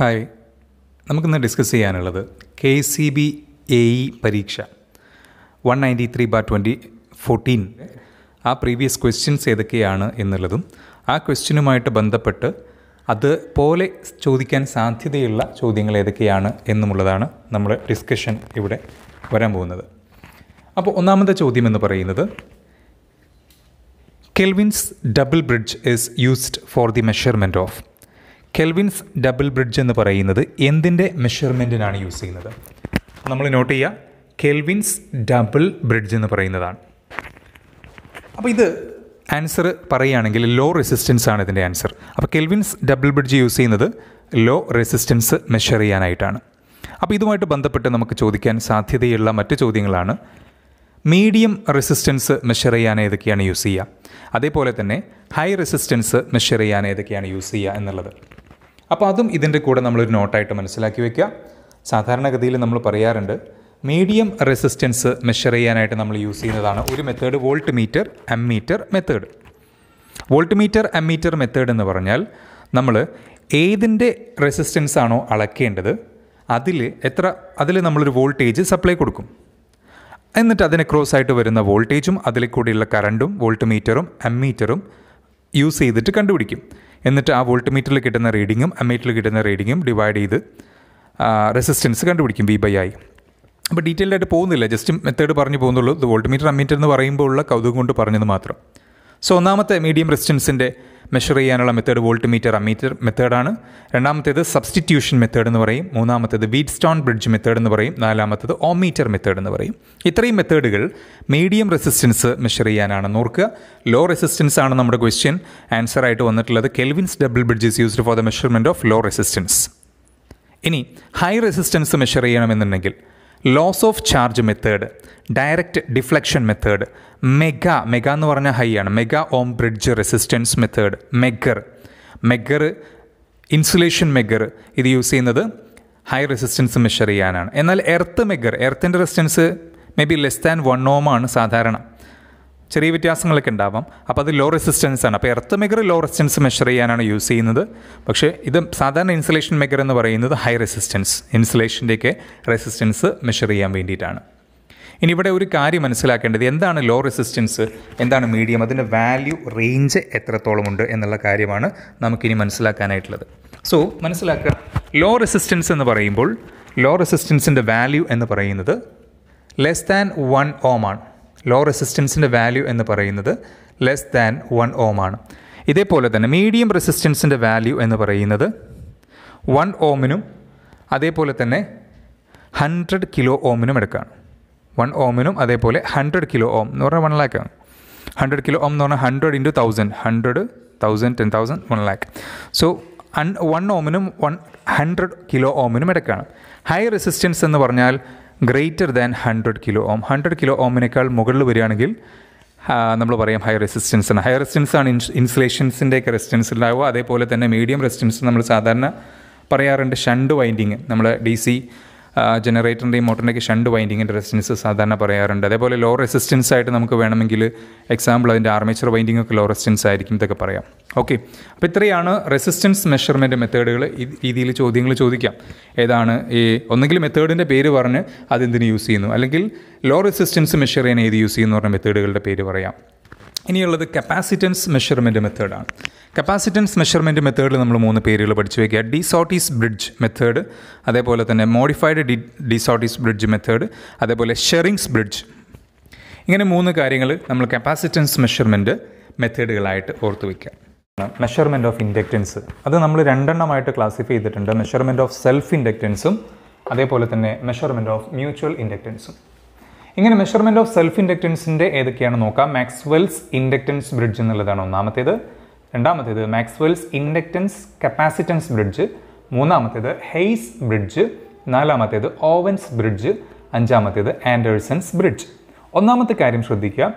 hi നമുക്കിന്ന് discuss ചെയ്യാനുള്ളത് K C B A E പരീക്ഷ വൺ നയൻറ്റി ത്രീ ബാ ട്വൻറ്റി ഫോർട്ടീൻ ആ പ്രീവിയസ് ക്വസ്റ്റ്യൻസ് ഏതൊക്കെയാണ് എന്നുള്ളതും ആ ക്വസ്റ്റ്യനുമായിട്ട് ബന്ധപ്പെട്ട് അതുപോലെ ചോദിക്കാൻ സാധ്യതയുള്ള ചോദ്യങ്ങൾ ഏതൊക്കെയാണ് എന്നുമുള്ളതാണ് നമ്മുടെ ഡിസ്കഷൻ ഇവിടെ വരാൻ പോകുന്നത് അപ്പോൾ ഒന്നാമത്തെ ചോദ്യം എന്ന് പറയുന്നത് Kelvin's double bridge is used for the measurement of Kelvin's double bridge എന്ന് പറയുന്നത് എന്തിൻ്റെ മെഷർമെൻറ്റിനാണ് യൂസ് ചെയ്യുന്നത് നമ്മൾ നോട്ട് ചെയ്യുക കെൽവിൻസ് ഡബിൾ ബ്രിഡ്ജ് എന്ന് പറയുന്നതാണ് അപ്പോൾ ഇത് ആൻസർ പറയുകയാണെങ്കിൽ ലോ റെസിസ്റ്റൻസ് ആണ് ഇതിൻ്റെ ആൻസർ അപ്പോൾ കെൽവിൻസ് ഡബിൾ ബ്രിഡ്ജ് യൂസ് ചെയ്യുന്നത് ലോ റെസിസ്റ്റൻസ് മെഷർ ചെയ്യാനായിട്ടാണ് അപ്പോൾ ഇതുമായിട്ട് ബന്ധപ്പെട്ട് നമുക്ക് ചോദിക്കാൻ സാധ്യതയുള്ള മറ്റ് ചോദ്യങ്ങളാണ് മീഡിയം റെസിസ്റ്റൻസ് മെഷർ ചെയ്യാൻ ഏതൊക്കെയാണ് യൂസ് ചെയ്യുക അതേപോലെ തന്നെ ഹൈ റെസിസ്റ്റൻസ് മെഷർ ചെയ്യാൻ ഏതൊക്കെയാണ് യൂസ് ചെയ്യുക എന്നുള്ളത് അപ്പോൾ അതും ഇതിൻ്റെ കൂടെ നമ്മളൊരു നോട്ടായിട്ട് മനസ്സിലാക്കി വയ്ക്കുക സാധാരണഗതിയിൽ നമ്മൾ പറയാറുണ്ട് മീഡിയം റെസിസ്റ്റൻസ് മെഷർ ചെയ്യാനായിട്ട് നമ്മൾ യൂസ് ചെയ്യുന്നതാണ് ഒരു method voltmeter meter method voltmeter meter method എന്ന് പറഞ്ഞാൽ നമ്മൾ ഏതിൻ്റെ റെസിസ്റ്റൻസ് ആണോ അളക്കേണ്ടത് അതിൽ എത്ര അതിൽ നമ്മളൊരു വോൾട്ടേജ് സപ്ലൈ കൊടുക്കും എന്നിട്ട് അതിനെ ക്രോസ് ആയിട്ട് വരുന്ന വോൾട്ടേജും അതിൽ കൂടിയുള്ള കറണ്ടും വോൾട്ട് മീറ്ററും മീറ്ററും യൂസ് ചെയ്തിട്ട് കണ്ടുപിടിക്കും എന്നിട്ട് ആ വോൾട്ട് മീറ്ററിൽ കിട്ടുന്ന റീഡിങ്ങും അമ്മീറ്ററിൽ കിട്ടുന്ന റീഡിങ്ങും ഡിവൈഡ് ചെയ്ത് റെസിസ്റ്റൻസ് കണ്ടുപിടിക്കും വി ബൈ ആയി അപ്പോൾ ഡീറ്റെയിൽഡായിട്ട് പോകുന്നില്ല ജസ്റ്റ് മെത്തേഡ് പറഞ്ഞു പോകുന്നുള്ളൂ ഇത് വോൾട്ട് മീറ്റർ അമ്മീറ്റർ എന്ന് പറയുമ്പോൾ ഉള്ള കൗതുകം കൊണ്ട് പറഞ്ഞത് മാത്രം സോ ഒന്നാമത്തെ മീഡിയം റെസിസ്റ്റൻസിൻ്റെ മെഷർ ചെയ്യാനുള്ള മെത്തേഡ് വോൾട്ട് മീറ്റർ അമീറ്റർ മെത്തേഡാണ് രണ്ടാമത്തേത് സബ്സ്റ്റിറ്റ്യൂഷൻ മെത്തേഡ് എന്ന് പറയും മൂന്നാമത്തേത് വീറ്റ് സ്റ്റോൺ ബ്രിഡ്ജ് മെത്തേഡ് എന്ന് പറയും നാലാമത്തേത് ഓമീറ്റർ മെത്തേഡ് എന്ന് പറയും ഇത്രയും മെത്തേഡുകൾ മീഡിയം റെസിസ്റ്റൻസ് മെഷർ ചെയ്യാനാണെന്ന് ഓർക്കുക ലോ റെസിസ്റ്റൻസ് ആണ് നമ്മുടെ ക്വസ്റ്റ്യൻ ആൻസർ ആയിട്ട് വന്നിട്ടുള്ളത് Kelvin's double bridge is used for the measurement of low resistance ഇനി ഹൈ റെസിസ്റ്റൻസ് മെഷർ ചെയ്യണമെന്നുണ്ടെങ്കിൽ loss of charge method direct deflection method mega mega എന്ന് പറഞ്ഞ ഹൈ ആണ് mega ohm bridge resistance method megger megger insulation megger ഇത് use ചെയ്യുന്നത് high resistance measure ചെയ്യാനാണ് എന്നാൽ earth megger എർത്തിൻ്റെ resistance may be less than one ohm ആണ് സാധാരണ ചെറിയ വ്യത്യാസങ്ങളൊക്കെ ഉണ്ടാവാം അപ്പോൾ അത് ലോ റെസിസ്റ്റൻസ് ആണ് അപ്പോൾ earth megger low resistance measure ചെയ്യാനാണ് യൂസ് ചെയ്യുന്നത് പക്ഷേ ഇത് സാധാരണ ഇൻസുലേഷൻ മെഗർ എന്ന് പറയുന്നത് ഹൈ റെസിസ്റ്റൻസ് ഇൻസുലേഷൻ്റെയൊക്കെ റെസിസ്റ്റൻസ് മെഷർ ചെയ്യാൻ വേണ്ടിയിട്ടാണ് ഇനി ഇവിടെ ഒരു കാര്യം മനസ്സിലാക്കേണ്ടത് എന്താണ് ലോ റെസിസ്റ്റൻസ് എന്താണ് മീഡിയം അതിൻ്റെ വാല്യൂ റേഞ്ച് എത്രത്തോളമുണ്ട് എന്നുള്ള കാര്യമാണ് നമുക്കിനി മനസ്സിലാക്കാനായിട്ടുള്ളത് സോ മനസ്സിലാക്കുക ലോ റെസിസ്റ്റൻസ് എന്ന് പറയുമ്പോൾ ലോ റെസിസ്റ്റൻസിൻ്റെ വാല്യൂ എന്ന് പറയുന്നത് ലെസ് ദാൻ വൺ ഓം ആണ് ലോ റെസിസ്റ്റൻസിൻ്റെ വാല്യൂ എന്ന് പറയുന്നത് ലെസ് ദാൻ വൺ ഓം ആണ് ഇതേപോലെ തന്നെ മീഡിയം റെസിസ്റ്റൻസിൻ്റെ വാല്യൂ എന്ന് പറയുന്നത് വൺ ഓമിനും അതേപോലെ തന്നെ ഹൺഡ്രഡ് കിലോ ഓമിനും എടുക്കുകയാണ് വൺ ഓമിനും അതേപോലെ ഹൺഡ്രഡ് കിലോ ഓം എന്ന് പറഞ്ഞാൽ വൺ ആണ് ഹൺഡ്രഡ് കിലോ ഓം എന്ന് പറഞ്ഞാൽ hundred into thousand hundred thousand ten thousand one lakh so one ഓമിനും വൺ ഹൺഡ്രഡ് കിലോ ഓമിനും ഇടയ്ക്കാണ് ഹൈ റെസിസ്റ്റൻസ് എന്ന് പറഞ്ഞാൽ greater than hundred kilo ohm hundred kilo ഓമിനേക്കാൾ മുകളിൽ വരികയാണെങ്കിൽ നമ്മൾ പറയാം ഹൈ റെസിസ്റ്റൻസ് ആണ് ഹൈ റെസിസ്റ്റൻസ് ആണ് ഇൻസുലേഷൻസിൻ്റെ ഒക്കെ റെസിസ്റ്റൻസ് ഉണ്ടാവുക അതേപോലെ തന്നെ മീഡിയം റെസിസ്റ്റൻസ് നമ്മൾ സാധാരണ പറയാറുണ്ട് ഷണ്ട് വൈൻഡിങ് നമ്മൾ ഡി സി ജനറേറ്ററിൻ്റെയും മോട്ടറിൻ്റെയൊക്കെ ഷണ്ട് വൈൻഡിങ്ങിൻ്റെ റെസിസ്റ്റൻസ് സാധാരണ പറയാറുണ്ട് അതേപോലെ ലോ റെസിസ്റ്റൻസ് ആയിട്ട് നമുക്ക് വേണമെങ്കിൽ എക്സാമ്പിൾ അതിൻ്റെ ആർമേച്ചർ വൈൻഡിംഗ് ഒക്കെ ലോ റെസിസ്റ്റൻസ് ആയിരിക്കും ഇതൊക്കെ പറയാം ഓക്കെ അപ്പോൾ ഇത്രയാണ് റെസിസ്റ്റൻസ് മെഷർമെൻറ്റ് മെത്തേഡുകൾ ഈ രീതിയിൽ ചോദ്യങ്ങൾ ചോദിക്കാം ഏതാണ് ഈ ഒന്നെങ്കിൽ മെത്തേഡിൻ്റെ പേര് പറഞ്ഞ് അതെന്തിന് യൂസ് ചെയ്യുന്നു അല്ലെങ്കിൽ ലോ റെസിസ്റ്റൻസ് മെഷർ ചെയ്യാൻ ഏത് യൂസ് ചെയ്യുന്നു പറഞ്ഞ മെത്തേഡുകളുടെ പേര് പറയാം ഇനിയുള്ളത് capacitance measurement method capacitance measurement മെത്തേഡിൽ നമ്മൾ മൂന്ന് പേരുകൾ പഠിച്ചു വയ്ക്കുക ഡിസോട്ടീസ് ബ്രിഡ്ജ് മെത്തേഡ് അതേപോലെ തന്നെ modified D De Sauty's bridge method അതേപോലെ ഷെറിങ്സ് ബ്രിഡ്ജ് ഇങ്ങനെ മൂന്ന് കാര്യങ്ങൾ നമ്മൾ കപ്പാസിറ്റൻസ് മെഷർമെൻറ്റ് മെത്തേഡുകളായിട്ട് ഓർത്ത് വയ്ക്കുക മെഷർമെൻറ്റ് ഓഫ് ഇൻഡക്റ്റൻസ് അത് നമ്മൾ രണ്ടെണ്ണമായിട്ട് ക്ലാസിഫൈ ചെയ്തിട്ടുണ്ട് മെഷർമെൻറ്റ് ഓഫ് സെൽഫ് ഇൻഡക്റ്റൻസും അതേപോലെ തന്നെ മെഷർമെൻറ്റ് ഓഫ് മ്യൂച്വൽ ഇൻഡക്റ്റൻസും ഇങ്ങനെ മെഷർമെൻറ്റ് ഓഫ് സെൽഫ് ഇൻഡക്റ്റൻസിൻ്റെ ഏതൊക്കെയാണ് നോക്കാം മാക്സ്വെൽസ് ഇൻഡക്റ്റൻസ് ബ്രിഡ്ജ് എന്നുള്ളതാണ് ഒന്നാമത്തേത് രണ്ടാമത്തേത് മാക്സ്വെൽസ് ഇൻഡക്റ്റൻസ് കപ്പാസിറ്റൻസ് ബ്രിഡ്ജ് മൂന്നാമത്തേത് ഹെയ്സ് ബ്രിഡ്ജ് നാലാമത്തേത് ഓവൻസ് ബ്രിഡ്ജ് അഞ്ചാമത്തേത് ആൻഡേഴ്സൺസ് ബ്രിഡ്ജ് ഒന്നാമത്തെ കാര്യം ശ്രദ്ധിക്കുക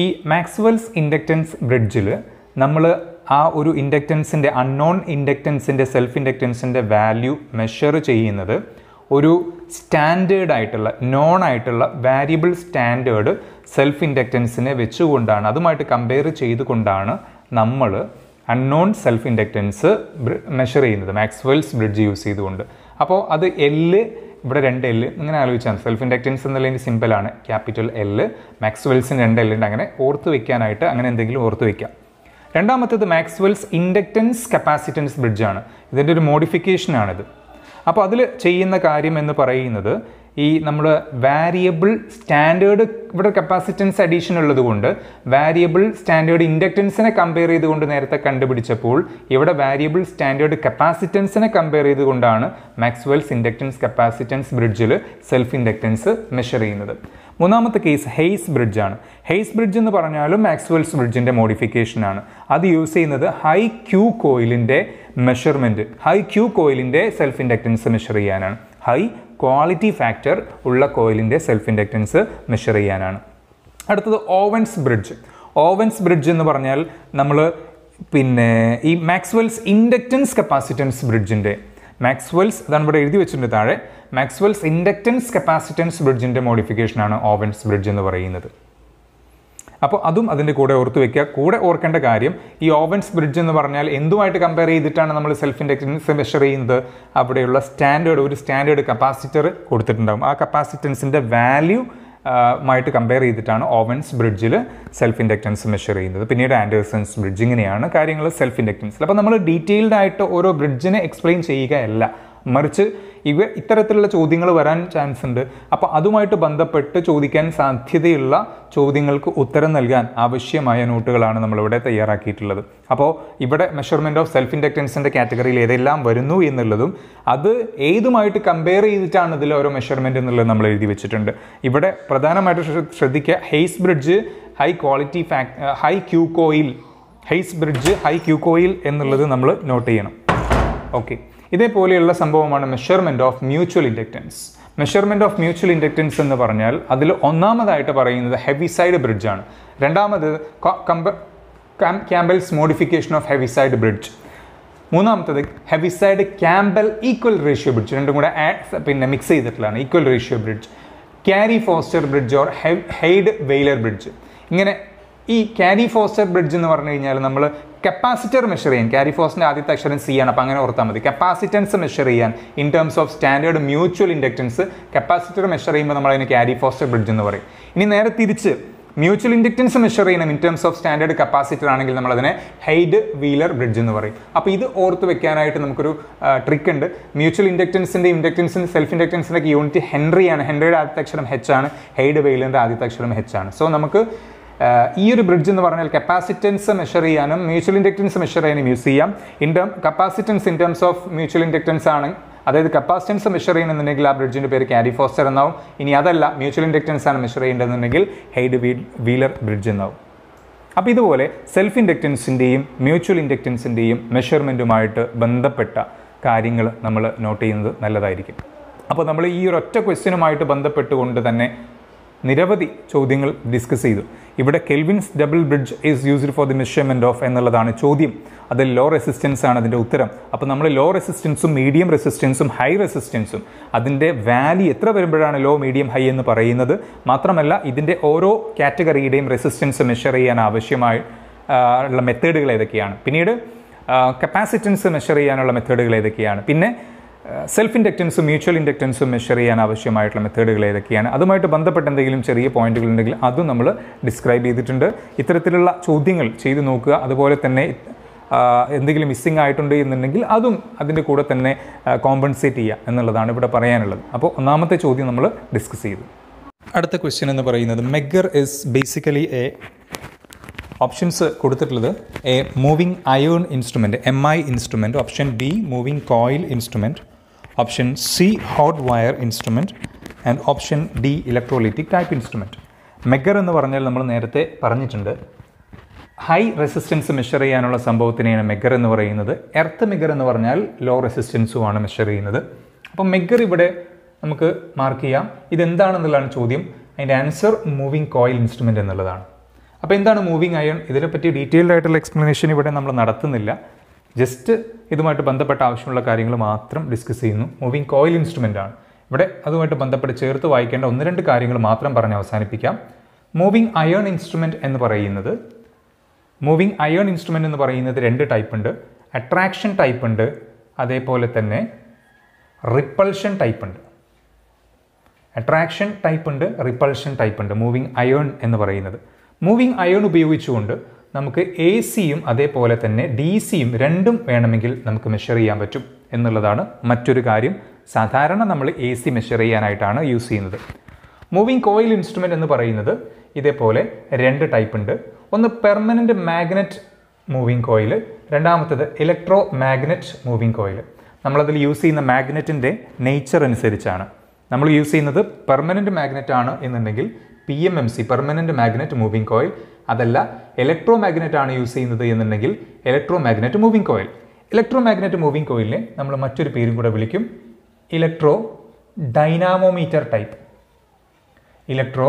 ഈ മാക്സ്വെൽസ് ഇൻഡക്റ്റൻസ് ബ്രിഡ്ജിൽ നമ്മൾ ആ ഒരു ഇൻഡക്റ്റൻസിൻ്റെ അൺനോൺ ഇൻഡക്റ്റൻസിൻ്റെ സെൽഫ് ഇൻഡക്റ്റൻസിൻ്റെ വാല്യൂ മെഷർ ചെയ്യുന്നത് ഒരു സ്റ്റാൻഡേർഡ് ആയിട്ടുള്ള നോൺ ആയിട്ടുള്ള വാരിയബിൾ സ്റ്റാൻഡേർഡ് സെൽഫ് ഇൻഡക്റ്റൻസിനെ വെച്ചുകൊണ്ടാണ് അതുമായിട്ട് കമ്പയർ ചെയ്തുകൊണ്ടാണ് നമ്മൾ അൺനോൺ സെൽഫ് ഇൻഡക്റ്റൻസ് മെഷർ ചെയ്യുന്നത് മാക്സ്വെൽസ് ബ്രിഡ്ജ് യൂസ് ചെയ്തുകൊണ്ട് അപ്പോൾ അത് എല്ല് ഇവിടെ രണ്ട് എല്ല് ഇങ്ങനെ ആലോചിച്ചാൽ സെൽഫ് ഇൻഡക്റ്റൻസ് എന്നുള്ളതിൻ്റെ സിമ്പിളാണ് ക്യാപിറ്റൽ എല്ല് മാക്സ്വെൽസിന് രണ്ട് എല്ലുണ്ട് അങ്ങനെ ഓർത്ത് വെക്കാനായിട്ട് അങ്ങനെ എന്തെങ്കിലും ഓർത്ത് വയ്ക്കാം രണ്ടാമത്തേത് മാക്സ്വെൽസ് ഇൻഡക്റ്റൻസ് കപ്പാസിറ്റൻസ് ബ്രിഡ്ജാണ് ഇതിൻ്റെ ഒരു മോഡിഫിക്കേഷനാണിത് അപ്പോൾ അതിൽ ചെയ്യുന്ന കാര്യം എന്ന് പറയുന്നത് ഈ നമ്മൾ വാരിയബിൾ സ്റ്റാൻഡേർഡ് ഇവിടെ കപ്പാസിറ്റൻസ് അഡീഷൻ ഉള്ളത് കൊണ്ട് വാരിയബിൾ സ്റ്റാൻഡേർഡ് ഇൻഡക്റ്റൻസിനെ കമ്പയർ ചെയ്തുകൊണ്ട് നേരത്തെ കണ്ടുപിടിച്ചപ്പോൾ ഇവിടെ വാരിയബിൾ സ്റ്റാൻഡേർഡ് കപ്പാസിറ്റൻസിനെ കമ്പയർ ചെയ്തുകൊണ്ടാണ് മാക്സ്വെൽസ് ഇൻഡക്റ്റൻസ് കപ്പാസിറ്റൻസ് ബ്രിഡ്ജിൽ സെൽഫ് ഇൻഡക്റ്റൻസ് മെഷർ ചെയ്യുന്നത് മൂന്നാമത്തെ കേസ് ഹെയ്സ് ബ്രിഡ്ജ് ആണ് ഹെയ്സ് ബ്രിഡ്ജ് എന്ന് പറഞ്ഞാലും മാക്സ്വെൽസ് ബ്രിഡ്ജിൻ്റെ ആണ് അത് യൂസ് ചെയ്യുന്നത് ഹൈ ക്യൂ കോയിലിൻ്റെ മെഷർമെൻറ്റ് ഹൈ ക്യൂ കോയിലിൻ്റെ സെൽഫ് ഇൻഡക്റ്റൻസ് മെഷർ ചെയ്യാനാണ് ഹൈ ക്വാളിറ്റി ഫാക്ടർ ഉള്ള കോയിലിൻ്റെ സെൽഫ് ഇൻഡക്റ്റൻസ് മെഷർ ചെയ്യാനാണ് അടുത്തത് ഓവൻസ് ബ്രിഡ്ജ് ഓവൻസ് ബ്രിഡ്ജ് എന്ന് പറഞ്ഞാൽ നമ്മൾ പിന്നെ ഈ മാക്സ്വെൽസ് ഇൻഡക്റ്റൻസ് കപ്പാസിറ്റൻസ് ബ്രിഡ്ജിൻ്റെ മാക്സ്വെൽസ് അതാണ് ഇവിടെ എഴുതി വെച്ചിട്ടുണ്ട് താഴെ മാക്സ്വെൽസ് ഇൻഡക്റ്റൻസ് കപ്പാസിറ്റൻസ് ബ്രിഡ്ജിൻ്റെ മോഡിഫിക്കേഷനാണ് ഓവൻസ് ബ്രിഡ്ജ് എന്ന് പറയുന്നത് അപ്പോൾ അതും അതിൻ്റെ കൂടെ ഓർത്ത് വെക്കുക കൂടെ ഓർക്കേണ്ട കാര്യം ഈ ഓവൻസ് ബ്രിഡ്ജ് എന്ന് പറഞ്ഞാൽ എന്തുമായിട്ട് കമ്പയർ ചെയ്തിട്ടാണ് നമ്മൾ സെൽഫ് ഇൻഡക്റ്റൻസ് മെഷർ ചെയ്യുന്നത് അവിടെയുള്ള സ്റ്റാൻഡേർഡ് ഒരു സ്റ്റാൻഡേർഡ് കപ്പാസിറ്റർ കൊടുത്തിട്ടുണ്ടാകും ആ കപ്പാസിറ്റൻസിൻ്റെ വാല്യൂ മായിട്ട് കമ്പയർ ചെയ്തിട്ടാണ് ഓവൻസ് ബ്രിഡ്ജിൽ സെൽഫ് ഇൻഡക്റ്റൻസ് മെഷർ ചെയ്യുന്നത് പിന്നീട് ആൻഡേഴ്സൺസ് ബ്രിഡ്ജ് ഇങ്ങനെയാണ് കാര്യങ്ങൾ സെൽഫ് ഇൻഡക്റ്റൻസിൽ അപ്പോൾ നമ്മൾ ഡീറ്റെയിൽഡായിട്ട് ആയിട്ട് ഓരോ ബ്രിഡ്ജിനെ എക്സ്പ്ലെയിൻ ചെയ്യുകയല്ല മറിച്ച് ഇവ ഇത്തരത്തിലുള്ള ചോദ്യങ്ങൾ വരാൻ ചാൻസ് ഉണ്ട് അപ്പോൾ അതുമായിട്ട് ബന്ധപ്പെട്ട് ചോദിക്കാൻ സാധ്യതയുള്ള ചോദ്യങ്ങൾക്ക് ഉത്തരം നൽകാൻ ആവശ്യമായ നോട്ടുകളാണ് നമ്മളിവിടെ തയ്യാറാക്കിയിട്ടുള്ളത് അപ്പോൾ ഇവിടെ മെഷർമെൻറ്റ് ഓഫ് സെൽഫ് ഇൻഡക്റ്റൻസിൻ്റെ കാറ്റഗറിയിൽ ഏതെല്ലാം വരുന്നു എന്നുള്ളതും അത് ഏതുമായിട്ട് കമ്പയർ ചെയ്തിട്ടാണ് ഇതിൽ ഓരോ മെഷർമെൻറ്റ് എന്നുള്ളത് നമ്മൾ എഴുതി വെച്ചിട്ടുണ്ട് ഇവിടെ പ്രധാനമായിട്ട് ശ്രദ്ധിക്കുക Hay's bridge high quality fact high Q coil Hay's bridge high Q coil എന്നുള്ളത് നമ്മൾ നോട്ട് ചെയ്യണം ഓക്കെ ഇതേപോലെയുള്ള സംഭവമാണ് measurement of mutual inductance measurement of mutual inductance എന്ന് പറഞ്ഞാൽ അതിൽ ഒന്നാമതായിട്ട് പറയുന്നത് ഹെവി സൈഡ് ബ്രിഡ്ജാണ് രണ്ടാമത് കമ്പ Campbell's modification of Heaviside bridge മൂന്നാമത്തത് Heaviside Campbell equal ratio bridge രണ്ടും കൂടെ പിന്നെ മിക്സ് ചെയ്തിട്ടുള്ളതാണ് equal ratio bridge Carey Foster bridge or Heydweiller bridge ഇങ്ങനെ ഈ ക്യാരി ഫോസ്റ്റർ ബ്രിഡ്ജ് എന്ന് പറഞ്ഞു കഴിഞ്ഞാൽ നമ്മൾ കപ്പാസിറ്റർ മെഷർ ചെയ്യാൻ ക്യാരി ഫോസിൻ്റെ ആദ്യത്തെ അക്ഷരം സി ആണ് അപ്പം അങ്ങനെ ഓർത്താൽ മതി കപ്പാസിറ്റൻസ് മെഷർ ചെയ്യാൻ in terms of standard mutual inductance capacitor measure ചെയ്യുമ്പോൾ നമ്മളതിന് ക്യാരി ഫോസ്റ്റർ ബ്രിഡ്ജ് എന്ന് പറയും ഇനി നേരെ തിരിച്ച് മ്യൂച്വൽ ഇൻഡക്റ്റൻസ് മെഷർ ചെയ്യണം in terms of standard capacitor ആണെങ്കിൽ നമ്മൾ അതിനെ ഹൈഡ് വീലർ ബ്രിഡ്ജ് എന്ന് പറയും അപ്പോൾ ഇത് ഓർത്ത് വെക്കാനായിട്ട് നമുക്കൊരു ട്രിക്ക് ഉണ്ട് മ്യൂച്വൽ ഇൻഡക്റ്റൻസിൻ്റെ ഇൻഡക്റ്റൻസിൻ്റെ സെൽഫ് ഇൻഡക്റ്റൻസിൻ്റെ യൂണിറ്റ് ഹെൻറിയാണ് ഹെൻറിയുടെ ആദ്യത്തെ അക്ഷരം ഹെച്ച് ആണ് ഹൈഡ് വെയിലിൻ്റെ ആദ്യത്തെ അക്ഷരം ഹെച്ച് ആണ് സോ നമുക്ക് ഈ ഒരു ബ്രിഡ്ജ് എന്ന് പറഞ്ഞാൽ കപ്പാസിറ്റൻസ് മെഷർ ചെയ്യാനും മ്യൂച്വൽ ഇൻഡക്റ്റൻസ് മെഷർ ചെയ്യാനും യൂസ് ചെയ്യാം in term capacitance in terms of mutual inductance ആണ് അതായത് കപ്പാസിറ്റൻസ് മെഷർ ചെയ്യണമെന്നുണ്ടെങ്കിൽ ആ ബ്രിഡ്ജിൻ്റെ പേര് ക്യാരി ഫോസ്റ്റർ എന്നാവും ഇനി അതല്ല മ്യൂച്വൽ ഇൻഡക്റ്റൻസ് ആണ് മെഷർ ചെയ്യേണ്ടതെന്നുണ്ടെങ്കിൽ ഹൈഡ് വീലർ ബ്രിഡ്ജ് എന്നാവും അപ്പോൾ ഇതുപോലെ സെൽഫ് ഇൻഡക്റ്റൻസിൻ്റെയും മ്യൂച്വൽ ഇൻഡക്റ്റൻസിൻ്റെയും മെഷർമെൻറ്റുമായിട്ട് ബന്ധപ്പെട്ട കാര്യങ്ങൾ നമ്മൾ നോട്ട് ചെയ്യുന്നത് നല്ലതായിരിക്കും അപ്പോൾ നമ്മൾ ഈ ഒരൊറ്റ ക്വസ്റ്റ്യനുമായിട്ട് ബന്ധപ്പെട്ടുകൊണ്ട് തന്നെ നിരവധി ചോദ്യങ്ങൾ ഡിസ്കസ് ചെയ്തു ഇവിടെ Kelvin's double bridge is used for the measurement of എന്നുള്ളതാണ് ചോദ്യം അത് ലോ റെസിസ്റ്റൻസ് ആണ് അതിൻ്റെ ഉത്തരം അപ്പോൾ നമ്മൾ ലോ റെസിസ്റ്റൻസും മീഡിയം റെസിസ്റ്റൻസും ഹൈ റെസിസ്റ്റൻസും അതിൻ്റെ വാല്യൂ എത്ര വരുമ്പോഴാണ് ലോ മീഡിയം ഹൈ എന്ന് പറയുന്നത് മാത്രമല്ല ഇതിൻ്റെ ഓരോ കാറ്റഗറിയുടെയും റെസിസ്റ്റൻസ് മെഷർ ചെയ്യാൻ ആവശ്യമായി ഉള്ള മെത്തേഡുകൾ ഏതൊക്കെയാണ് പിന്നീട് കപ്പാസിറ്റൻസ് മെഷർ ചെയ്യാനുള്ള മെത്തേഡുകൾ ഏതൊക്കെയാണ് പിന്നെ സെൽഫ് ഇൻഡക്റ്റൻസും മ്യൂച്വൽ ഇൻഡക്റ്റൻസും മെഷർ ചെയ്യാൻ ആവശ്യമായിട്ടുള്ള മെത്തേഡുകൾ ഏതൊക്കെയാണ് അതുമായിട്ട് ബന്ധപ്പെട്ട എന്തെങ്കിലും ചെറിയ പോയിന്റുകൾ ഉണ്ടെങ്കിൽ അതും നമ്മൾ ഡിസ്ക്രൈബ് ചെയ്തിട്ടുണ്ട് ഇത്തരത്തിലുള്ള ചോദ്യങ്ങൾ ചെയ്തു നോക്കുക അതുപോലെ തന്നെ എന്തെങ്കിലും മിസ്സിംഗ് ആയിട്ടുണ്ട് എന്നുണ്ടെങ്കിൽ അതും അതിൻ്റെ കൂടെ തന്നെ കോമ്പൻസേറ്റ് ചെയ്യുക എന്നുള്ളതാണ് ഇവിടെ പറയാനുള്ളത് അപ്പോൾ ഒന്നാമത്തെ ചോദ്യം നമ്മൾ ഡിസ്കസ് ചെയ്തു അടുത്ത ക്വസ്റ്റ്യൻ എന്ന് പറയുന്നത് megger is basically a options കൊടുത്തിട്ടുള്ളത് a moving iron instrument M I instrument option B moving coil instrument option C hot wire instrument and option D electrolytic type instrument megger എന്ന് പറഞ്ഞാൽ നമ്മൾ നേരത്തെ പറഞ്ഞിട്ടുണ്ട് ഹൈ റെസിസ്റ്റൻസ് മെഷർ ചെയ്യാനുള്ള സംഭവത്തിനെയാണ് megger എന്ന് പറയുന്നത് earth megger എന്ന് പറഞ്ഞാൽ ലോ റെസിസ്റ്റൻസുമാണ് മെഷർ ചെയ്യുന്നത് അപ്പോൾ മെഗർ ഇവിടെ നമുക്ക് മാർക്ക് ചെയ്യാം ഇതെന്താണെന്നുള്ളതാണ് ചോദ്യം അതിൻ്റെ ആൻസർ മൂവിങ് കോയിൽ ഇൻസ്ട്രുമെൻ്റ് എന്നുള്ളതാണ് അപ്പോൾ എന്താണ് മൂവിങ് അയൺ ഇതിനെപ്പറ്റി ഡീറ്റെയിൽഡ് ആയിട്ടുള്ള എക്സ്പ്ലനേഷൻ ഇവിടെ നമ്മൾ നടത്തുന്നില്ല ജസ്റ്റ് ഇതുമായിട്ട് ബന്ധപ്പെട്ട ആവശ്യമുള്ള കാര്യങ്ങൾ മാത്രം ഡിസ്കസ് ചെയ്യുന്നു മൂവിങ് കോയിൽ ഇൻസ്ട്രുമെൻ്റ് ആണ് ഇവിടെ അതുമായിട്ട് ബന്ധപ്പെട്ട് ചേർത്ത് വായിക്കേണ്ട ഒന്ന് രണ്ട് കാര്യങ്ങൾ മാത്രം പറഞ്ഞ് അവസാനിപ്പിക്കാം മൂവിങ് അയേൺ ഇൻസ്ട്രുമെൻറ്റ് എന്ന് പറയുന്നത് മൂവിങ് അയേൺ ഇൻസ്ട്രുമെൻ്റ് എന്ന് പറയുന്നത് രണ്ട് ടൈപ്പ് ഉണ്ട് അട്രാക്ഷൻ ടൈപ്പ് ഉണ്ട് അതേപോലെ തന്നെ റിപ്പൾഷൻ ടൈപ്പ് ഉണ്ട് അട്രാക്ഷൻ ടൈപ്പ് ഉണ്ട് റിപ്പൾഷൻ ടൈപ്പ് ഉണ്ട് മൂവിങ് അയേൺ എന്ന് പറയുന്നത് മൂവിങ് അയേൺ ഉപയോഗിച്ചുകൊണ്ട് നമുക്ക് എ സിയും അതേപോലെ തന്നെ ഡി സിയും രണ്ടും വേണമെങ്കിൽ നമുക്ക് മെഷർ ചെയ്യാൻ പറ്റും എന്നുള്ളതാണ് മറ്റൊരു കാര്യം സാധാരണ നമ്മൾ എ സി മെഷർ ചെയ്യാനായിട്ടാണ് യൂസ് ചെയ്യുന്നത് മൂവിങ് കോയിൽ ഇൻസ്ട്രുമെൻ്റ് എന്ന് പറയുന്നത് ഇതേപോലെ രണ്ട് ടൈപ്പ് ഉണ്ട് ഒന്ന് പെർമനൻ്റ് മാഗ്നറ്റ് മൂവിങ് കോയിൽ രണ്ടാമത്തത് ഇലക്ട്രോ മാഗ്നറ്റ് മൂവിങ് കോയിൽ നമ്മളതിൽ യൂസ് ചെയ്യുന്ന മാഗ്നറ്റിൻ്റെ നേച്ചർ അനുസരിച്ചാണ് നമ്മൾ യൂസ് ചെയ്യുന്നത് പെർമനൻറ്റ് മാഗ്നറ്റ് ആണ് എന്നുണ്ടെങ്കിൽ P M M C permanent magnet moving coil അതല്ല ഇലക്ട്രോ മാഗ്നറ്റ് ആണ് യൂസ് ചെയ്യുന്നത് എന്നുണ്ടെങ്കിൽ electro magnet moving coil electro magnet moving കോയിലിനെ നമ്മൾ മറ്റൊരു പേരും കൂടെ വിളിക്കും electro dynamometer type electro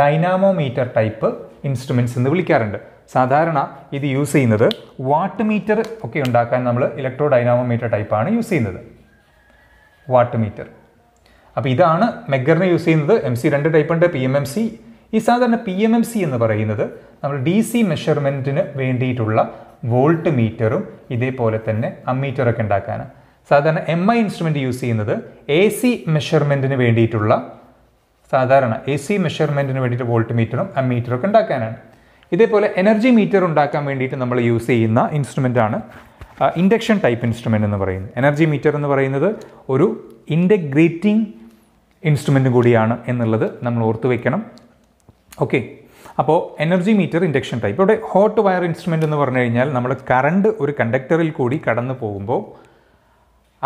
dynamometer type instruments എന്ന് വിളിക്കാറുണ്ട് സാധാരണ ഇത് യൂസ് ചെയ്യുന്നത് വാട്ട് മീറ്റർ ഒക്കെ ഉണ്ടാക്കാൻ നമ്മൾ ഇലക്ട്രോ ഡൈനാമോമീറ്റർ ടൈപ്പാണ് യൂസ് ചെയ്യുന്നത് വാട്ട് മീറ്റർ അപ്പോൾ ഇതാണ് മെഗറിന് യൂസ് ചെയ്യുന്നത് എം സി രണ്ട് ഉണ്ട് പി എം എം സി ഈ സാധാരണ പി എം എം സി എന്ന് പറയുന്നത് നമ്മൾ ഡി സി മെഷർമെൻറ്റിന് വേണ്ടിയിട്ടുള്ള വോൾട്ട് മീറ്ററും ഇതേപോലെ തന്നെ അമ്മീറ്ററൊക്കെ ഉണ്ടാക്കാനാണ് സാധാരണ എം ഐ ഇൻസ്ട്രുമെൻ്റ് യൂസ് ചെയ്യുന്നത് എ സി മെഷർമെൻറ്റിന് വേണ്ടിയിട്ടുള്ള സാധാരണ എ സി മെഷർമെൻറ്റിന് വേണ്ടിയിട്ട് വോൾട്ട് മീറ്ററും അമ്മീറ്ററും ഒക്കെ ഉണ്ടാക്കാനാണ് ഇതേപോലെ എനർജി മീറ്റർ ഉണ്ടാക്കാൻ വേണ്ടിയിട്ട് നമ്മൾ യൂസ് ചെയ്യുന്ന ഇൻസ്ട്രുമെൻ്റാണ് ഇൻഡക്ഷൻ ടൈപ്പ് ഇൻസ്ട്രുമെൻ്റ് എന്ന് പറയുന്നത് എനർജി മീറ്റർ എന്ന് പറയുന്നത് ഒരു ഇൻറ്റഗ്രേറ്റിംഗ് ഇൻസ്ട്രുമെൻറ്റും കൂടിയാണ് എന്നുള്ളത് നമ്മൾ ഓർത്തു വയ്ക്കണം ഓക്കെ അപ്പോൾ എനർജി മീറ്റർ ഇൻഡക്ഷൻ ടൈപ്പ് ഇവിടെ ഹോട്ട് വയർ ഇൻസ്ട്രുമെൻ്റ് എന്ന് പറഞ്ഞു കഴിഞ്ഞാൽ നമ്മൾ കറണ്ട് ഒരു കണ്ടക്ടറിൽ കൂടി കടന്നു പോകുമ്പോൾ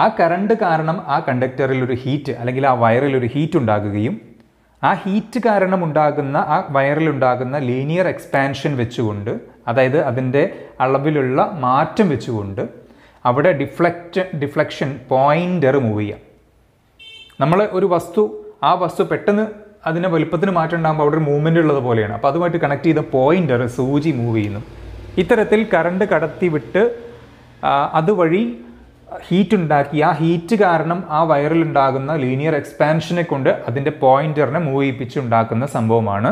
ആ കറണ്ട് കാരണം ആ കണ്ടക്ടറിൽ ഒരു ഹീറ്റ് അല്ലെങ്കിൽ ആ വയറിൽ ഒരു ഹീറ്റ് ഉണ്ടാകുകയും ആ ഹീറ്റ് കാരണം ഉണ്ടാകുന്ന ആ വയറിൽ ഉണ്ടാകുന്ന ലീനിയർ എക്സ്പാൻഷൻ വെച്ചുകൊണ്ട് അതായത് അതിൻ്റെ അളവിലുള്ള മാറ്റം വെച്ചുകൊണ്ട് അവിടെ ഡിഫ്ലക്റ്റ് ഡിഫ്ലക്ഷൻ പോയിൻ്റർ മൂവ് ചെയ്യാം നമ്മൾ ഒരു വസ്തു ആ വസ്തു പെട്ടെന്ന് അതിനെ വലുപ്പത്തിന് മാറ്റം ഉണ്ടാകുമ്പോൾ അവിടെ ഒരു മൂവ്മെൻ്റ് ഉള്ളത് പോലെയാണ് അപ്പോൾ അതുമായിട്ട് കണക്ട് ചെയ്ത പോയിൻ്റർ സൂചി മൂവ് ചെയ്യുന്നു ഇത്തരത്തിൽ കറണ്ട് കടത്തി വിട്ട് അതുവഴി ഹീറ്റ് ഉണ്ടാക്കി ആ ഹീറ്റ് കാരണം ആ വയറിലുണ്ടാകുന്ന ലീനിയർ എക്സ്പാൻഷനെ കൊണ്ട് അതിൻ്റെ പോയിൻ്ററിനെ മൂവ് ചെയ്യിപ്പിച്ച് ഉണ്ടാക്കുന്ന സംഭവമാണ്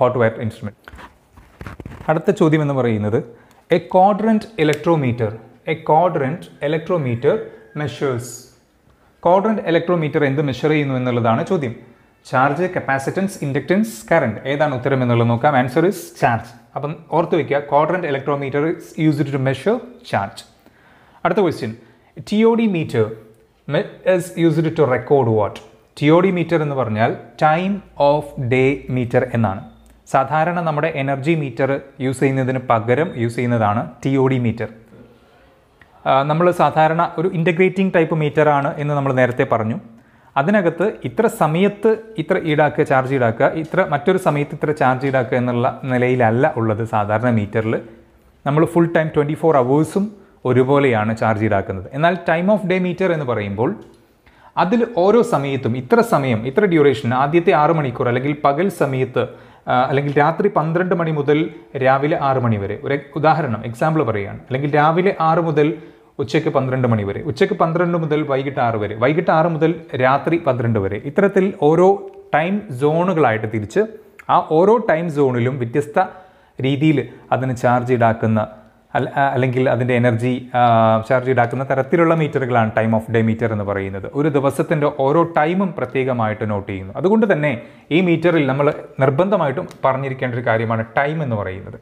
ഹോട്ട് വയർ ഇൻസ്ട്രുമെൻറ്റ് അടുത്ത ചോദ്യം എന്ന് പറയുന്നത് a quadrant electrometer a quadrant electrometer measures quadrant electrometer എന്ത് മെഷർ ചെയ്യുന്നു എന്നുള്ളതാണ് ചോദ്യം ചാർജ് കപ്പാസിറ്റൻസ് ഇൻഡക്റ്റൻസ് കറണ്ട് ഏതാണ് ഉത്തരം എന്നുള്ളത് നോക്കാം ആൻസർ ഇസ് ചാർജ് അപ്പം ഓർത്ത് വയ്ക്കുക quadrant electrometer is use to measure charge അടുത്ത question T O D meter is used to record what T O D meter എന്ന് പറഞ്ഞാൽ ടൈം ഓഫ് ഡേ മീറ്റർ എന്നാണ് സാധാരണ നമ്മുടെ എനർജി മീറ്റർ യൂസ് ചെയ്യുന്നതിന് പകരം യൂസ് ചെയ്യുന്നതാണ് ടി ഒ ഡി മീറ്റർ നമ്മൾ സാധാരണ ഒരു ഇൻ്റഗ്രേറ്റിംഗ് ടൈപ്പ് മീറ്റർ ആണ് എന്ന് നമ്മൾ നേരത്തെ പറഞ്ഞു അതിനകത്ത് ഇത്ര സമയത്ത് ഇത്ര ഈടാക്കുക ചാർജ് ഈടാക്കുക ഇത്ര മറ്റൊരു സമയത്ത് ഇത്ര ചാർജ് ഈടാക്കുക എന്നുള്ള നിലയിലല്ല ഉള്ളത് സാധാരണ മീറ്ററിൽ നമ്മൾ ഫുൾ ടൈം ട്വൻറ്റി ഫോർ അവേഴ്സും ഒരുപോലെയാണ് ചാർജ് ഈടാക്കുന്നത് എന്നാൽ ടൈം ഓഫ് ഡേ മീറ്റർ എന്ന് പറയുമ്പോൾ അതിൽ ഓരോ സമയത്തും ഇത്ര സമയം ഇത്ര ഡ്യൂറേഷൻ ആദ്യത്തെ ആറ് മണിക്കൂർ അല്ലെങ്കിൽ പകൽ സമയത്ത് അല്ലെങ്കിൽ രാത്രി പന്ത്രണ്ട് മണി മുതൽ രാവിലെ ആറ് മണി വരെ ഒരു ഉദാഹരണം എക്സാമ്പിൾ പറയുകയാണ് അല്ലെങ്കിൽ രാവിലെ ആറ് മുതൽ ഉച്ചയ്ക്ക് പന്ത്രണ്ട് മണി വരെ ഉച്ചയ്ക്ക് പന്ത്രണ്ട് മുതൽ വൈകിട്ട് ആറ് വരെ വൈകിട്ട് ആറ് മുതൽ രാത്രി പന്ത്രണ്ട് വരെ ഇത്തരത്തിൽ ഓരോ ടൈം സോണുകളായിട്ട് തിരിച്ച് ആ ഓരോ ടൈം സോണിലും വ്യത്യസ്ത രീതിയിൽ അതിന് ചാർജ് ഈടാക്കുന്ന അല്ലെങ്കിൽ അതിൻ്റെ എനർജി ചാർജ് ഈടാക്കുന്ന തരത്തിലുള്ള മീറ്ററുകളാണ് ടൈം ഓഫ് ഡേ മീറ്റർ എന്ന് പറയുന്നത് ഒരു ദിവസത്തിൻ്റെ ഓരോ ടൈമും പ്രത്യേകമായിട്ട് നോട്ട് ചെയ്യുന്നു അതുകൊണ്ട് തന്നെ ഈ മീറ്ററിൽ നമ്മൾ നിർബന്ധമായിട്ടും പറഞ്ഞിരിക്കേണ്ട ഒരു കാര്യമാണ് ടൈം എന്ന് പറയുന്നത്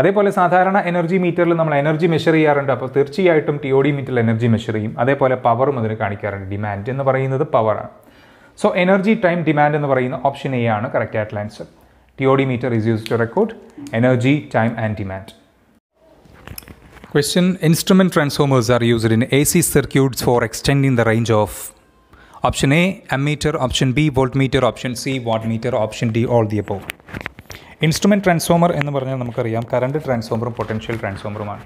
അതേപോലെ സാധാരണ എനർജി മീറ്ററിൽ നമ്മൾ എനർജി മെഷർ ചെയ്യാറുണ്ട് അപ്പോൾ തീർച്ചയായിട്ടും ടി ഒ ഡി മീറ്ററിൽ എനർജി മെഷർ ചെയ്യും അതേപോലെ പവറും അതിന് കാണിക്കാറുണ്ട് ഡിമാൻഡ് എന്ന് പറയുന്നത് പവറാണ് സോ എനർജി ടൈം ഡിമാൻഡ് എന്ന് പറയുന്ന ഓപ്ഷൻ എ ആണ് കറക്റ്റ് ആയിട്ടുള്ള answer T O D meter is use to record energy time and demand Question Instrument transformers are used in AC circuits for extending the range of option option B volt meter option C watt meter option D all the അപ്പോ instrument transformer എന്ന് പറഞ്ഞാൽ നമുക്കറിയാം current ട്രാൻസ്ഫോമറും potential ട്രാൻസ്ഫോമറുമാണ്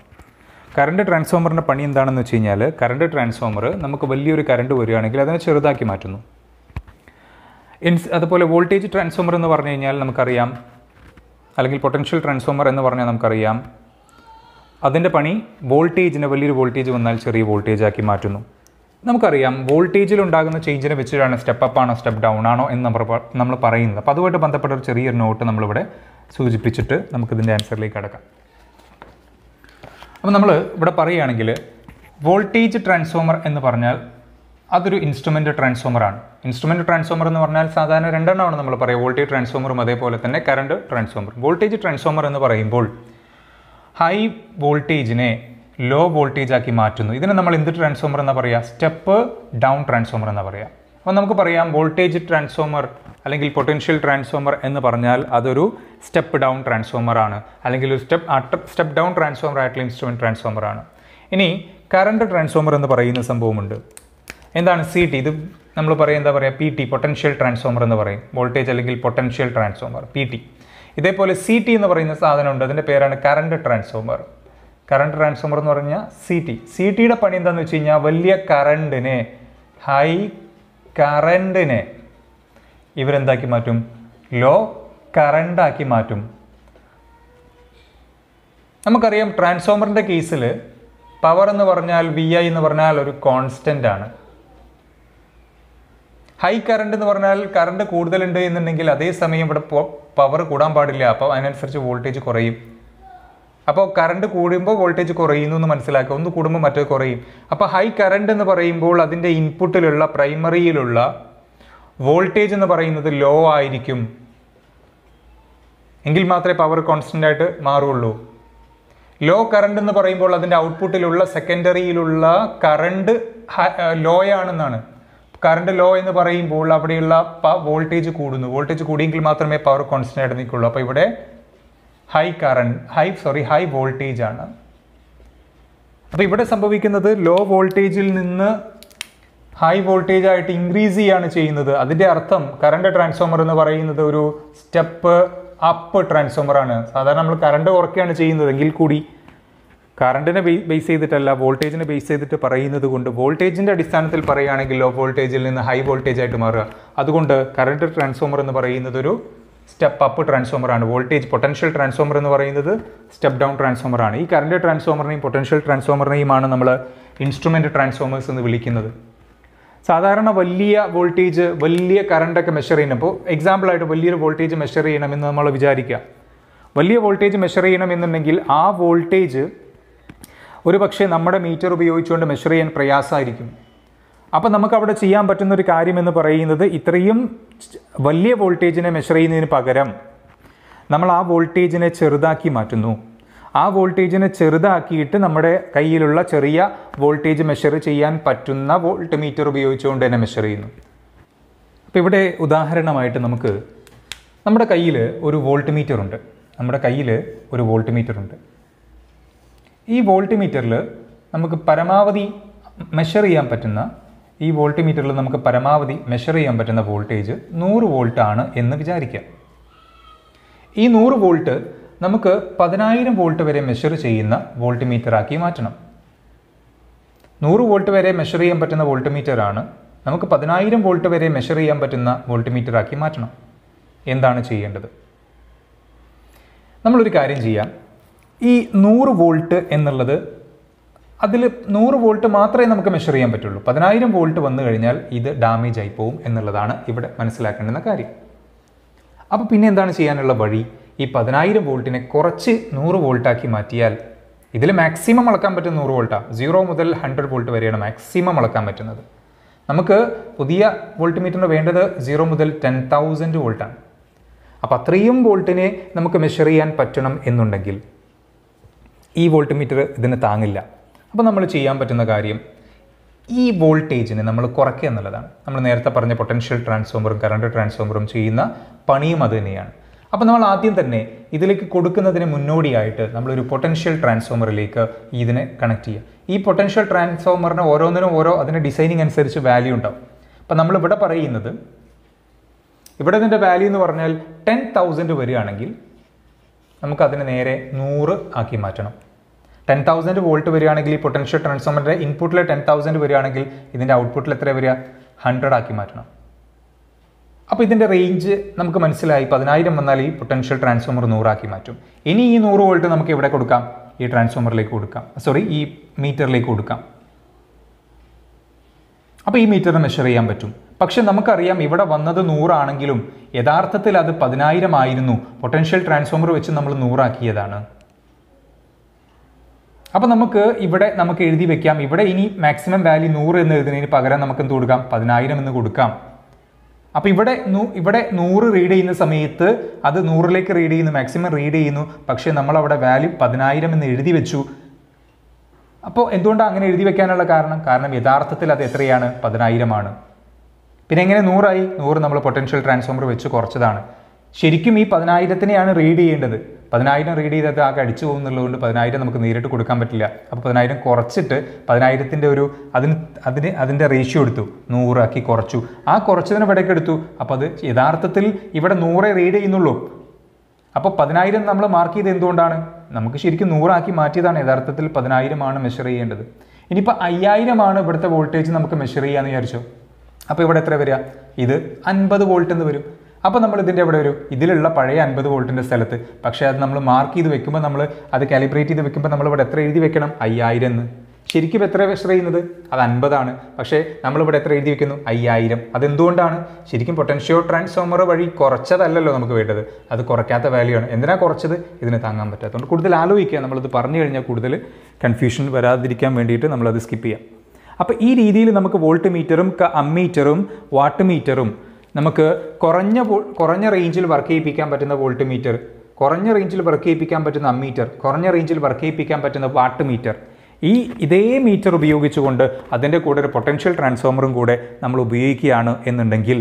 current ട്രാൻസ്ഫോമറിൻ്റെ പണി എന്താണെന്ന് വെച്ച് കഴിഞ്ഞാൽ കറണ്ട് ട്രാൻസ്ഫോമർ നമുക്ക് വലിയൊരു കറണ്ട് വരികയാണെങ്കിൽ അതിനെ ചെറുതാക്കി മാറ്റുന്നു ഇൻസ് അതുപോലെ വോൾട്ടേജ് ട്രാൻസ്ഫോമർ എന്ന് പറഞ്ഞു കഴിഞ്ഞാൽ നമുക്കറിയാം അല്ലെങ്കിൽ പൊട്ടൻഷ്യൽ ട്രാൻസ്ഫോമർ എന്ന് പറഞ്ഞാൽ നമുക്കറിയാം അതിൻ്റെ പണി വോൾട്ടേജിനെ വലിയൊരു വോൾട്ടേജ് വന്നാൽ ചെറിയ വോൾട്ടേജ് ആക്കി മാറ്റുന്നു നമുക്കറിയാം വോൾട്ടേജിൽ ഉണ്ടാകുന്ന ചേഞ്ചിനെ വെച്ചിട്ടാണ് സ്റ്റെപ്പ് അപ്പ് ആണോ സ്റ്റെപ്പ് ഡൗൺ ആണോ എന്ന് നമ്മൾ നമ്മൾ പറയുന്നത് അപ്പോൾ അതുമായിട്ട് ബന്ധപ്പെട്ട ഒരു ചെറിയൊരു നോട്ട് നമ്മളിവിടെ സൂചിപ്പിച്ചിട്ട് നമുക്കിതിൻ്റെ ആൻസറിലേക്ക് അടക്കാം അപ്പോൾ നമ്മൾ ഇവിടെ പറയുകയാണെങ്കിൽ വോൾട്ടേജ് ട്രാൻസ്ഫോമർ എന്ന് പറഞ്ഞാൽ അതൊരു ഇൻസ്ട്രുമെൻ്റ് ട്രാൻസ്ഫോമറാണ് ഇൻസ്ട്രുമെൻറ്റ് ട്രാൻസ്ഫോമർ എന്ന് പറഞ്ഞാൽ സാധാരണ രണ്ടെണ്ണമാണ് നമ്മൾ പറയുക വോൾട്ടേജ് ട്രാൻസ്ഫോമറും അതേപോലെ തന്നെ കറണ്ട് ട്രാൻസ്ഫോമർ വോൾട്ടേജ് ട്രാൻസ്ഫോമർ എന്ന് പറയുമ്പോൾ ഹൈ വോൾട്ടേജിനെ ലോ വോൾട്ടേജ് ആക്കി മാറ്റുന്നു ഇതിനെ നമ്മൾ എന്ത് ട്രാൻസ്ഫോമർ എന്ന് പറയാ സ്റ്റെപ്പ് ഡൗൺ ട്രാൻസ്ഫോമർ എന്ന് പറയാ അപ്പോൾ നമുക്ക് പറയാം വോൾട്ടേജ് ട്രാൻസ്ഫോമർ അല്ലെങ്കിൽ പൊട്ടൻഷ്യൽ ട്രാൻസ്ഫോമർ എന്ന് പറഞ്ഞാൽ അതൊരു സ്റ്റെപ്പ് ഡൗൺ ട്രാൻസ്ഫോമർ ആണ് അല്ലെങ്കിൽ ഒരു സ്റ്റെപ്പ് സ്റ്റെപ്പ് ഡൗൺ ട്രാൻസ്ഫോമർ ആയിട്ടുള്ള ഇൻസ്ട്രുമെൻറ്റ് ട്രാൻസ്ഫോമർ ആണ് ഇനി കറണ്ട് ട്രാൻസ്ഫോമർ എന്ന് പറയുന്ന സംഭവമുണ്ട് എന്താണ് സി ടി ഇത് നമ്മൾ പറയും എന്താ പറയുക പി ടി പൊട്ടൻഷ്യൽ ട്രാൻസ്ഫോമർ എന്ന് പറയും വോൾട്ടേജ് അല്ലെങ്കിൽ പൊട്ടൻഷ്യൽ ട്രാൻസ്ഫോമർ പി ടി ഇതേപോലെ സി ടി എന്ന് പറയുന്ന സാധനമുണ്ട് അതിൻ്റെ പേരാണ് കറണ്ട് ട്രാൻസ്ഫോമർ കറണ്ട് ട്രാൻസ്ഫോമർ എന്ന് പറഞ്ഞാൽ സി ടി സി ടിയുടെ പണി എന്താണെന്ന് വെച്ച് കഴിഞ്ഞാൽ വലിയ കറണ്ടിനെ ഹൈ കറണ്ടിനെ ഇവരെന്താക്കി മാറ്റും ലോ കറണ്ടാക്കി മാറ്റും നമുക്കറിയാം ട്രാൻസ്ഫോമറിൻ്റെ കേസിൽ പവർ എന്ന് പറഞ്ഞാൽ വി ഐ എന്ന് പറഞ്ഞാൽ ഒരു കോൺസ്റ്റൻ്റ് ആണ് ഹൈ കറണ്ട് എന്ന് പറഞ്ഞാൽ കറണ്ട് കൂടുതലുണ്ട് എന്നുണ്ടെങ്കിൽ അതേസമയം ഇവിടെ പവർ കൂടാൻ പാടില്ല അപ്പോൾ അതിനനുസരിച്ച് വോൾട്ടേജ് കുറയും അപ്പോൾ കറണ്ട് കൂടുമ്പോൾ വോൾട്ടേജ് കുറയുന്നു എന്ന് മനസ്സിലാക്കുക ഒന്ന് കൂടുമ്പോൾ മറ്റേ കുറയും അപ്പോൾ ഹൈ കറണ്ട് എന്ന് പറയുമ്പോൾ അതിൻ്റെ ഇൻപുട്ടിലുള്ള പ്രൈമറിയിലുള്ള വോൾട്ടേജ് എന്ന് പറയുന്നത് ലോ ആയിരിക്കും എങ്കിൽ മാത്രമേ പവർ കോൺസ്റ്റൻ്റ് ആയിട്ട് മാറുള്ളൂ ലോ കറണ്ട് എന്ന് പറയുമ്പോൾ അതിൻ്റെ ഔട്ട്പുട്ടിലുള്ള സെക്കൻഡറിയിലുള്ള കറണ്ട് ലോ ആണെന്നാണ് കറണ്ട് ലോ എന്ന് പറയുമ്പോൾ അവിടെയുള്ള വോൾട്ടേജ് കൂടുന്നു വോൾട്ടേജ് കൂടിയെങ്കിൽ മാത്രമേ പവർ കോൺസ്റ്റൻ്റ് ആയിട്ട് നിൽക്കുള്ളൂ അപ്പോൾ ഇവിടെ high current high sorry high voltage ആണ് അപ്പോൾ ഇവിടെ സംഭവിക്കുന്നത് ലോ വോൾട്ടേജിൽ നിന്ന് ഹൈ വോൾട്ടേജ് ആയിട്ട് ഇൻക്രീസ് ചെയ്യാണ് ചെയ്യുന്നത് അതിൻ്റെ അർത്ഥം കറണ്ട് ട്രാൻസ്ഫോമർ എന്ന് പറയുന്നത് ഒരു സ്റ്റെപ്പ് അപ്പ് ട്രാൻസ്ഫോമർ ആണ് സാധാരണ നമ്മൾ കറണ്ട് കുറയ്ക്കുകയാണ് ചെയ്യുന്നതെങ്കിൽ കൂടി കറണ്ടിനെ ബേസ് ചെയ്തിട്ടല്ല വോൾട്ടേജിനെ ബേസ് ചെയ്തിട്ട് പറയുന്നത് കൊണ്ട് വോൾട്ടേജിൻ്റെ അടിസ്ഥാനത്തിൽ പറയുകയാണെങ്കിൽ ലോ വോൾട്ടേജിൽ നിന്ന് ഹൈ വോൾട്ടേജ് ആയിട്ട് മാറുക അതുകൊണ്ട് കറണ്ട് ട്രാൻസ്ഫോമർ എന്ന് പറയുന്നത് ഒരു സ്റ്റെപ്പ് അപ്പ് ട്രാൻസ്ഫോമർ ആണ് വോൾട്ടേജ് പൊട്ടൻഷ്യൽ ട്രാൻസ്ഫോമർ എന്ന് പറയുന്നത് സ്റ്റെപ്പ് ഡൗൺ ട്രാൻസ്ഫോമർ ആണ് ഈ കറണ്ട് ട്രാൻസ്ഫോമറിനെയും പൊട്ടൻഷ്യൽ ട്രാൻസ്ഫോമറിനെയുമാണ് നമ്മൾ ഇൻസ്ട്രുമെൻ്റ് ട്രാൻസ്ഫോമേഴ്സ് എന്ന് വിളിക്കുന്നത് സാധാരണ വലിയ വോൾട്ടേജ് വലിയ കറണ്ടൊക്കെ മെഷർ ചെയ്യുന്നപ്പോൾ എക്സാമ്പിളായിട്ട് വലിയൊരു വോൾട്ടേജ് മെഷർ ചെയ്യണമെന്ന് നമ്മൾ വിചാരിക്കുക വലിയ വോൾട്ടേജ് മെഷർ ചെയ്യണമെന്നുണ്ടെങ്കിൽ ആ വോൾട്ടേജ് ഒരു പക്ഷേ നമ്മുടെ മീറ്റർ ഉപയോഗിച്ചുകൊണ്ട് മെഷർ ചെയ്യാൻ പ്രയാസമായിരിക്കും അപ്പോൾ നമുക്ക് അവിടെ ചെയ്യാൻ പറ്റുന്ന ഒരു കാര്യം എന്ന് പറയുന്നത് ഇത്രയും വലിയ വോൾട്ടേജിനെ മെഷർ ചെയ്യുന്നതിന് പകരം നമ്മൾ ആ വോൾട്ടേജിനെ ചെറുതാക്കി മാറ്റുന്നു ആ വോൾട്ടേജിനെ ചെറുതാക്കിയിട്ട് നമ്മുടെ കയ്യിലുള്ള ചെറിയ വോൾട്ടേജ് മെഷർ ചെയ്യാൻ പറ്റുന്ന വോൾട്ട് മീറ്റർ ഉപയോഗിച്ചുകൊണ്ട് തന്നെ മെഷർ ചെയ്യുന്നു അപ്പോൾ ഇവിടെ ഉദാഹരണമായിട്ട് നമുക്ക് നമ്മുടെ കയ്യിൽ ഒരു വോൾട്ട് മീറ്റർ ഉണ്ട് നമ്മുടെ കയ്യിൽ ഒരു വോൾട്ട് മീറ്റർ ഉണ്ട് ഈ വോൾട്ട് മീറ്ററിൽ നമുക്ക് പരമാവധി മെഷർ ചെയ്യാൻ പറ്റുന്ന ഈ വോൾട്ട് മീറ്ററിൽ നമുക്ക് പരമാവധി മെഷർ ചെയ്യാൻ പറ്റുന്ന വോൾട്ടേജ് നൂറ് വോൾട്ട് ആണ് എന്ന് വിചാരിക്കാം ഈ നൂറ് വോൾട്ട് നമുക്ക് പതിനായിരം വോൾട്ട് വരെ മെഷർ ചെയ്യുന്ന വോൾട്ട് മീറ്ററാക്കി മാറ്റണം നൂറ് വോൾട്ട് വരെ മെഷർ ചെയ്യാൻ പറ്റുന്ന വോൾട്ട് മീറ്ററാണ് നമുക്ക് പതിനായിരം വോൾട്ട് വരെ മെഷർ ചെയ്യാൻ പറ്റുന്ന വോൾട്ട് മീറ്ററാക്കി മാറ്റണം എന്താണ് ചെയ്യേണ്ടത് നമ്മളൊരു കാര്യം ചെയ്യാം ഈ നൂറ് വോൾട്ട് എന്നുള്ളത് അതിൽ നൂറ് വോൾട്ട് മാത്രമേ നമുക്ക് മെഷർ ചെയ്യാൻ പറ്റുള്ളൂ പതിനായിരം വോൾട്ട് വന്നു കഴിഞ്ഞാൽ ഇത് ഡാമേജ് ആയി പോകും എന്നുള്ളതാണ് ഇവിടെ മനസ്സിലാക്കേണ്ടുന്ന കാര്യം അപ്പോൾ പിന്നെ എന്താണ് ചെയ്യാനുള്ള വഴി ഈ പതിനായിരം വോൾട്ടിനെ കുറച്ച് നൂറ് വോൾട്ടാക്കി മാറ്റിയാൽ ഇതിൽ മാക്സിമം അളക്കാൻ പറ്റുന്ന നൂറ് വോൾട്ടാണ് സീറോ മുതൽ ഹൺഡ്രഡ് വോൾട്ട് വരെയാണ് മാക്സിമം അളക്കാൻ പറ്റുന്നത് നമുക്ക് പുതിയ വോൾട്ട് മീറ്ററിന് വേണ്ടത് സീറോ മുതൽ ടെൻ തൗസൻഡ് വോൾട്ടാണ് അപ്പോൾ അത്രയും വോൾട്ടിനെ നമുക്ക് മെഷർ ചെയ്യാൻ പറ്റണം എന്നുണ്ടെങ്കിൽ ഈ വോൾട്ട് മീറ്റർ ഇതിന് താങ്ങില്ല അപ്പോൾ നമ്മൾ ചെയ്യാൻ പറ്റുന്ന കാര്യം ഈ വോൾട്ടേജിനെ നമ്മൾ കുറയ്ക്കുക എന്നുള്ളതാണ് നമ്മൾ നേരത്തെ പറഞ്ഞ പൊട്ടൻഷ്യൽ ട്രാൻസ്ഫോമറും കറണ്ട് ട്രാൻസ്ഫോമറും ചെയ്യുന്ന പണിയും അത് തന്നെയാണ് അപ്പോൾ നമ്മൾ ആദ്യം തന്നെ ഇതിലേക്ക് കൊടുക്കുന്നതിന് മുന്നോടിയായിട്ട് നമ്മളൊരു പൊട്ടൻഷ്യൽ ട്രാൻസ്ഫോമറിലേക്ക് ഇതിനെ കണക്ട് ചെയ്യുക ഈ പൊട്ടൻഷ്യൽ ട്രാൻസ്ഫോമറിന് ഓരോന്നിനും ഓരോ അതിൻ്റെ ഡിസൈനിങ് അനുസരിച്ച് വാല്യൂ ഉണ്ടാവും അപ്പോൾ നമ്മളിവിടെ പറയുന്നത് ഇവിടെ ഇതിൻ്റെ വാല്യൂ എന്ന് പറഞ്ഞാൽ ടെൻ തൗസൻഡ് വരികയാണെങ്കിൽ നമുക്കതിനെ നേരെ നൂറ് ആക്കി മാറ്റണം ടെൻ തൗസൻഡ് വോൾട്ട് വരികയാണെങ്കിൽ ഈ പൊട്ടൻഷ്യൽ ട്രാൻസ്ഫോമറിൻ്റെ ഇൻപുട്ടിൽ ടെൻ തൗസൻഡ് വരികയാണെങ്കിൽ ഇതിൻ്റെ ഔട്ട്പുട്ടിൽ എത്ര വരിക ഹൺഡ്രഡ് ആക്കി മാറ്റണം അപ്പോൾ ഇതിൻ്റെ റേഞ്ച് നമുക്ക് മനസ്സിലായി പതിനായിരം വന്നാൽ ഈ പൊട്ടൻഷ്യൽ ട്രാൻസ്ഫോമർ നൂറാക്കി മാറ്റും ഇനി ഈ നൂറ് വോൾട്ട് നമുക്ക് എവിടെ കൊടുക്കാം ഈ ട്രാൻസ്ഫോമറിലേക്ക് കൊടുക്കാം സോറി ഈ മീറ്ററിലേക്ക് കൊടുക്കാം അപ്പോൾ ഈ മീറ്റർ മെഷർ ചെയ്യാൻ പറ്റും പക്ഷെ നമുക്കറിയാം ഇവിടെ വന്നത് നൂറാണെങ്കിലും യഥാർത്ഥത്തിൽ അത് പതിനായിരം ആയിരുന്നു പൊട്ടൻഷ്യൽ ട്രാൻസ്ഫോമർ വെച്ച് നമ്മൾ നൂറാക്കിയതാണ് അപ്പോൾ നമുക്ക് ഇവിടെ നമുക്ക് എഴുതി വെക്കാം ഇവിടെ ഇനി മാക്സിമം വാല്യൂ നൂറ് എന്ന് എഴുതുന്നതിന് പകരം നമുക്ക് എന്ത് കൊടുക്കാം പതിനായിരം എന്ന് കൊടുക്കാം അപ്പോൾ ഇവിടെ ഇവിടെ നൂറ് റീഡ് ചെയ്യുന്ന സമയത്ത് അത് നൂറിലേക്ക് റീഡ് ചെയ്യുന്നു മാക്സിമം റീഡ് ചെയ്യുന്നു പക്ഷേ നമ്മൾ അവിടെ വാല്യൂ പതിനായിരം എന്ന് എഴുതി വെച്ചു അപ്പോൾ എന്തുകൊണ്ടാണ് അങ്ങനെ എഴുതി വെക്കാനുള്ള കാരണം കാരണം യഥാർത്ഥത്തിൽ അത് എത്രയാണ് പതിനായിരമാണ് പിന്നെ എങ്ങനെ നൂറായി നൂറ് നമ്മൾ പൊട്ടൻഷ്യൽ ട്രാൻസ്ഫോമർ വെച്ച് കുറച്ചതാണ് ശരിക്കും ഈ പതിനായിരത്തിനെയാണ് റീഡ് ചെയ്യേണ്ടത് പതിനായിരം റീഡ് ചെയ്തത് ആകെ അടിച്ചു കൊണ്ട് പതിനായിരം നമുക്ക് നേരിട്ട് കൊടുക്കാൻ പറ്റില്ല അപ്പോൾ പതിനായിരം കുറച്ചിട്ട് പതിനായിരത്തിൻ്റെ ഒരു അതിന് അതിന് അതിൻ്റെ റേഷ്യോ എടുത്തു നൂറാക്കി കുറച്ചു ആ കുറച്ചതിന് ഇവിടേക്ക് എടുത്തു അപ്പോൾ അത് യഥാർത്ഥത്തിൽ ഇവിടെ നൂറേ റീഡ് ചെയ്യുന്നുള്ളൂ അപ്പോൾ പതിനായിരം നമ്മൾ മാർക്ക് ചെയ്ത് എന്തുകൊണ്ടാണ് നമുക്ക് ശരിക്കും നൂറാക്കി മാറ്റിയതാണ് യഥാർത്ഥത്തിൽ പതിനായിരമാണ് മെഷർ ചെയ്യേണ്ടത് ഇനിയിപ്പോൾ അയ്യായിരമാണ് ഇവിടുത്തെ വോൾട്ടേജ് നമുക്ക് മെഷർ ചെയ്യാമെന്ന് വിചാരിച്ചു അപ്പോൾ ഇവിടെ എത്ര വരിക ഇത് അൻപത് വോൾട്ട് എന്ന് വരും അപ്പോൾ നമ്മൾ ഇതിൻ്റെ അവിടെ ഒരു ഇതിലുള്ള പഴയ അൻപത് വോൾട്ടിൻ്റെ സ്ഥലത്ത് പക്ഷേ അത് നമ്മൾ മാർക്ക് ചെയ്ത് വെക്കുമ്പോൾ നമ്മൾ അത് കാലിബ്രേറ്റ് ചെയ്ത് വെക്കുമ്പോൾ നമ്മൾ ഇവിടെ എത്ര എഴുതി വെക്കണം അയ്യായിരം എന്ന് ശരിക്കും എത്ര മെഷർ ചെയ്യുന്നത് അത് അൻപതാണ് പക്ഷേ നമ്മളിവിടെ എത്ര എഴുതി വെക്കുന്നു അയ്യായിരം അതെന്തുകൊണ്ടാണ് ശരിക്കും പൊട്ടൻഷ്യോ ട്രാൻസ്ഫോമർ വഴി കുറച്ചതല്ലല്ലോ നമുക്ക് വേണ്ടത് അത് കുറയ്ക്കാത്ത വാല്യൂ ആണ് എന്തിനാണ് കുറച്ചത് ഇതിന് താങ്ങാൻ പറ്റാത്തതുകൊണ്ട് കൂടുതൽ ആലോചിക്കുക നമ്മളത് പറഞ്ഞു കഴിഞ്ഞാൽ കൂടുതൽ കൺഫ്യൂഷൻ വരാതിരിക്കാൻ വേണ്ടിയിട്ട് നമ്മളത് സ്കിപ്പ് ചെയ്യാം അപ്പോൾ ഈ രീതിയിൽ നമുക്ക് വോൾട്ട് മീറ്ററും അമ്മീറ്ററും വാട്ട് മീറ്ററും നമുക്ക് കുറഞ്ഞ കുറഞ്ഞ റേഞ്ചിൽ വർക്ക് ചെയ്യിപ്പിക്കാൻ പറ്റുന്ന വോൾട്ട് മീറ്റർ കുറഞ്ഞ റേഞ്ചിൽ വർക്ക് ചെയ്യിപ്പിക്കാൻ പറ്റുന്ന അമ്മീറ്റർ കുറഞ്ഞ റേഞ്ചിൽ വർക്ക് ചെയ്യിപ്പിക്കാൻ പറ്റുന്ന വാട്ട് മീറ്റർ ഈ ഇതേ മീറ്റർ ഉപയോഗിച്ചുകൊണ്ട് അതിൻ്റെ കൂടെ ഒരു പൊട്ടൻഷ്യൽ ട്രാൻസ്ഫോമറും കൂടെ നമ്മൾ ഉപയോഗിക്കുകയാണ് എന്നുണ്ടെങ്കിൽ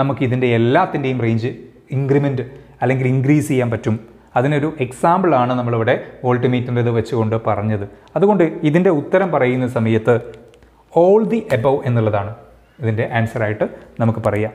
നമുക്ക് ഇതിൻ്റെ എല്ലാത്തിൻ്റെയും റേഞ്ച് ഇൻക്രിമെൻറ്റ് അല്ലെങ്കിൽ ഇൻക്രീസ് ചെയ്യാൻ പറ്റും അതിനൊരു എക്സാമ്പിളാണ് നമ്മളിവിടെ വോൾട്ട് മീറ്ററിൻ്റെ ഇത് വെച്ചുകൊണ്ട് പറഞ്ഞത് അതുകൊണ്ട് ഇതിൻ്റെ ഉത്തരം പറയുന്ന സമയത്ത് ഓൾ ദി എബവ് എന്നുള്ളതാണ് ഇതിൻ്റെ ആൻസറായിട്ട് നമുക്ക് പറയാം